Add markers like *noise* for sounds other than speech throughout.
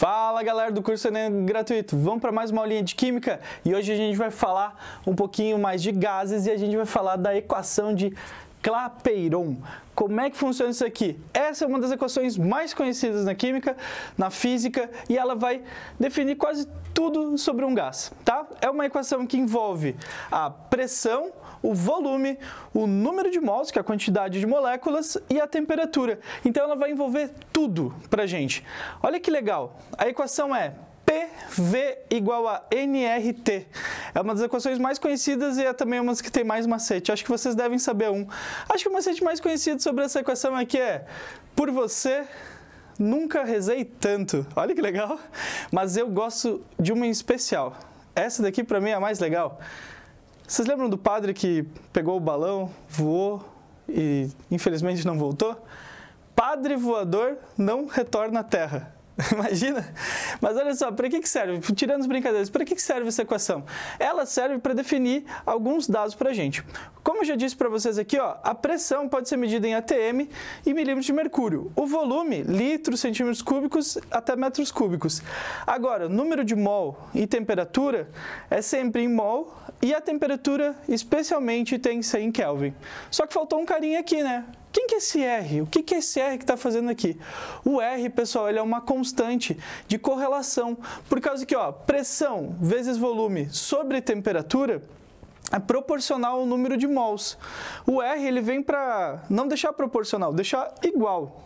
Fala galera do curso Enem gratuito, vamos para mais uma aulinha de Química e hoje a gente vai falar um pouquinho mais de gases e a gente vai falar da equação de Clapeyron. Como é que funciona isso aqui? Essa é uma das equações mais conhecidas na química, na física, e ela vai definir quase tudo sobre um gás, tá? É uma equação que envolve a pressão, o volume, o número de mols, que é a quantidade de moléculas, e a temperatura. Então ela vai envolver tudo para gente. Olha que legal, a equação é PV igual a NRT. É uma das equações mais conhecidas e é também uma das que tem mais macete. Acho que vocês devem saber um. Acho que o macete mais conhecido sobre essa equação aqui é por você nunca rezei tanto. Olha que legal. Mas eu gosto de uma em especial. Essa daqui para mim é a mais legal. Vocês lembram do padre que pegou o balão, voou e infelizmente não voltou? Padre voador não retorna à Terra. *laughs* Imagina? Mas olha só, para que, que serve? Tirando as brincadeiras, para que, que serve essa equação? Ela serve para definir alguns dados para a gente. Como eu já disse para vocês aqui, ó, a pressão pode ser medida em ATM e milímetros de mercúrio. O volume, litros, centímetros cúbicos até metros cúbicos. Agora, número de mol e temperatura é sempre em mol e a temperatura especialmente tem 100 Kelvin. Só que faltou um carinha aqui, né? Quem que é esse R? O que, que é esse R que está fazendo aqui? O R, pessoal, ele é uma constante de correlação. Por causa que, ó, pressão vezes volume sobre temperatura é proporcional ao número de mols. O R, ele vem para não deixar proporcional, deixar igual,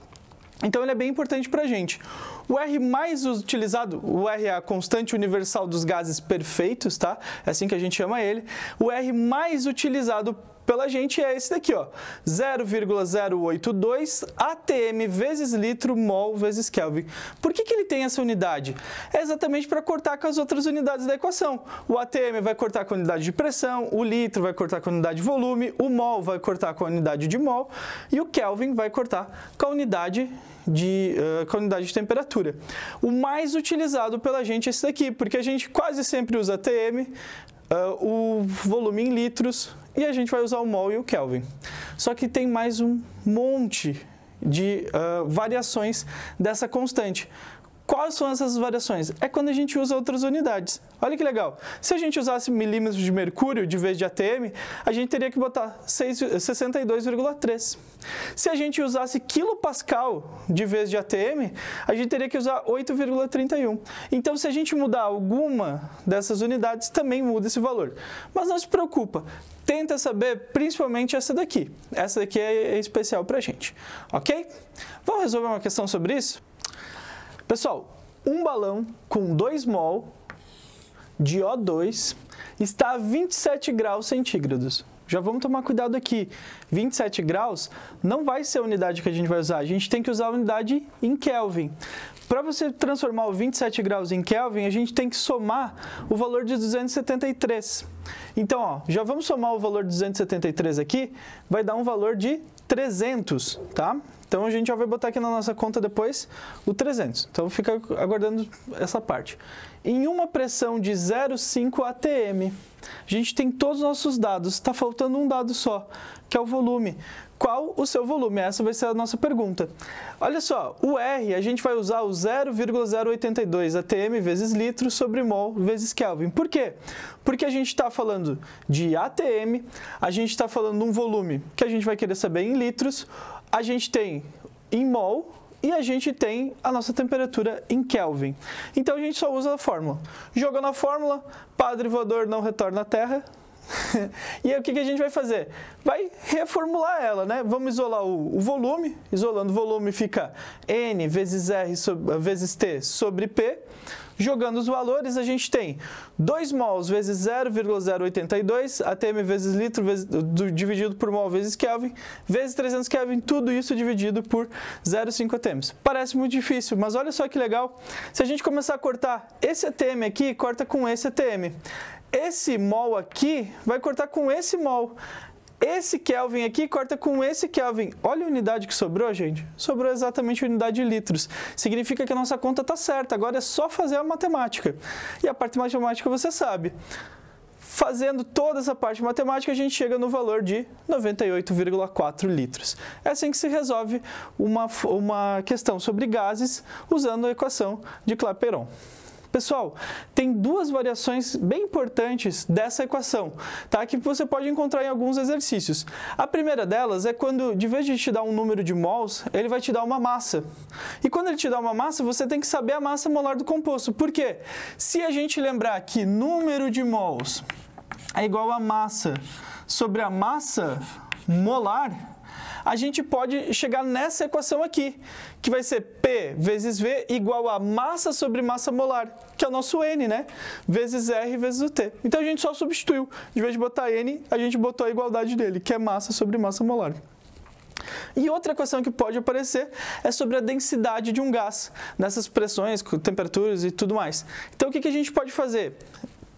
então ele é bem importante para a gente. O R mais utilizado, o R é a constante universal dos gases perfeitos, tá? É assim que a gente chama ele. O R mais utilizado pela gente é esse daqui, ó. 0,082 ATM vezes litro mol vezes Kelvin. Por que, que ele tem essa unidade? É exatamente para cortar com as outras unidades da equação. O ATM vai cortar com a unidade de pressão, o litro vai cortar com a unidade de volume, o mol vai cortar com a unidade de mol e o Kelvin vai cortar com a unidade de, uh, com a unidade de temperatura. O mais utilizado pela gente é esse daqui, porque a gente quase sempre usa ATM, uh, o volume em litros, e a gente vai usar o mol e o Kelvin. Só que tem mais um monte de uh, variações dessa constante. Quais são essas variações? É quando a gente usa outras unidades. Olha que legal. Se a gente usasse milímetros de mercúrio de vez de ATM, a gente teria que botar 62,3. Se a gente usasse quilopascal de vez de ATM, a gente teria que usar 8,31. Então, se a gente mudar alguma dessas unidades, também muda esse valor. Mas não se preocupa, tenta saber principalmente essa daqui. Essa daqui é especial para a gente, ok? Vamos resolver uma questão sobre isso? Pessoal, um balão com 2 mol de O2 está a 27 graus centígrados. Já vamos tomar cuidado aqui. 27 graus não vai ser a unidade que a gente vai usar. A gente tem que usar a unidade em Kelvin. Para você transformar o 27 graus em Kelvin, a gente tem que somar o valor de 273. Então, ó, já vamos somar o valor de 273 aqui, vai dar um valor de 300, tá? Então a gente já vai botar aqui na nossa conta depois o 300. Então fica aguardando essa parte. Em uma pressão de 0,5 ATM, a gente tem todos os nossos dados. Está faltando um dado só, que é o volume. Qual o seu volume? Essa vai ser a nossa pergunta. Olha só, o R a gente vai usar o 0,082 ATM vezes litro sobre mol vezes Kelvin. Por quê? Porque a gente está falando de ATM, a gente está falando de um volume que a gente vai querer saber em litros, a gente tem em mol e a gente tem a nossa temperatura em Kelvin. Então a gente só usa a fórmula. Jogando a fórmula, padre voador não retorna à Terra, *laughs* e aí o que, que, a gente vai fazer? Vai reformular ela, né? Vamos isolar o, o volume, isolando o volume fica N vezes R sobre, vezes T sobre P. Jogando os valores, a gente tem 2 mols vezes 0,082, ATM vezes litro vezes, do, dividido por mol vezes Kelvin, vezes 300 Kelvin, tudo isso dividido por 0,5 ATMs. Parece muito difícil, mas olha só que legal. Se a gente começar a cortar esse ATM aqui, corta com esse ATM. Esse mol aqui vai cortar com esse mol. Esse Kelvin aqui corta com esse Kelvin. Olha a unidade que sobrou, gente. Sobrou exatamente a unidade de litros. Significa que a nossa conta está certa. Agora é só fazer a matemática. E a parte matemática você sabe. Fazendo toda essa parte matemática, a gente chega no valor de 98,4 litros. É assim que se resolve uma, uma questão sobre gases usando a equação de Clapeyron. Pessoal, tem duas variações bem importantes dessa equação, tá? que você pode encontrar em alguns exercícios. A primeira delas é quando, de vez de te dar um número de mols, ele vai te dar uma massa. E quando ele te dá uma massa, você tem que saber a massa molar do composto. Por quê? Se a gente lembrar que número de mols é igual a massa sobre a massa molar, a gente pode chegar nessa equação aqui, que vai ser P vezes V igual a massa sobre massa molar, que é o nosso N, né? Vezes R vezes o T. Então a gente só substituiu. De vez de botar N, a gente botou a igualdade dele, que é massa sobre massa molar. E outra equação que pode aparecer é sobre a densidade de um gás, nessas pressões, temperaturas e tudo mais. Então o que a gente pode fazer?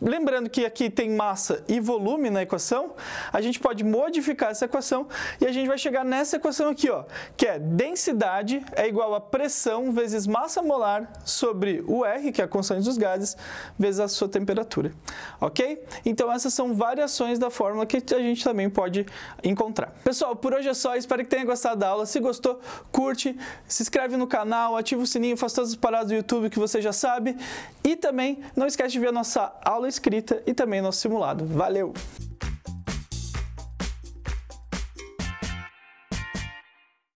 Lembrando que aqui tem massa e volume na equação, a gente pode modificar essa equação e a gente vai chegar nessa equação aqui, ó, que é densidade é igual a pressão vezes massa molar sobre o R, que é a constante dos gases, vezes a sua temperatura, ok? Então essas são variações da fórmula que a gente também pode encontrar. Pessoal, por hoje é só, espero que tenha gostado da aula. Se gostou, curte, se inscreve no canal, ativa o sininho, faz todas as paradas do YouTube que você já sabe e também não esquece de ver a nossa aula aula escrita e também nosso simulado. Valeu!